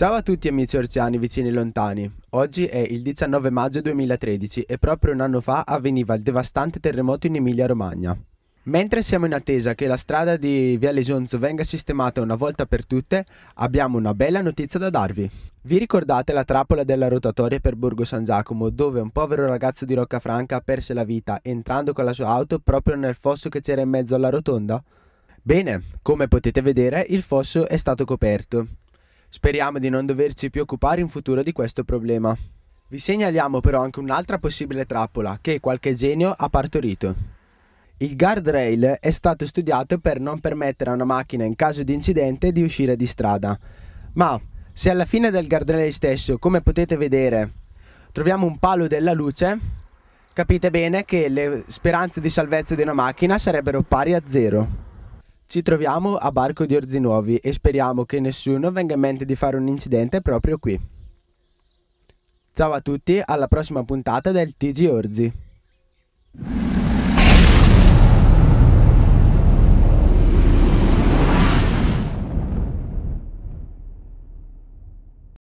Ciao a tutti amici orziani vicini e lontani. Oggi è il 19 maggio 2013 e proprio un anno fa avveniva il devastante terremoto in Emilia-Romagna. Mentre siamo in attesa che la strada di Via Lesonzo venga sistemata una volta per tutte, abbiamo una bella notizia da darvi. Vi ricordate la trappola della rotatoria per Borgo San Giacomo, dove un povero ragazzo di Roccafranca perse la vita entrando con la sua auto proprio nel fosso che c'era in mezzo alla rotonda? Bene, come potete vedere, il fosso è stato coperto Speriamo di non doverci più occupare in futuro di questo problema. Vi segnaliamo però anche un'altra possibile trappola che qualche genio ha partorito. Il guardrail è stato studiato per non permettere a una macchina in caso di incidente di uscire di strada. Ma se alla fine del guardrail stesso, come potete vedere, troviamo un palo della luce, capite bene che le speranze di salvezza di una macchina sarebbero pari a zero. Ci troviamo a Barco di Orzi Nuovi e speriamo che nessuno venga in mente di fare un incidente proprio qui. Ciao a tutti, alla prossima puntata del TG Orzi.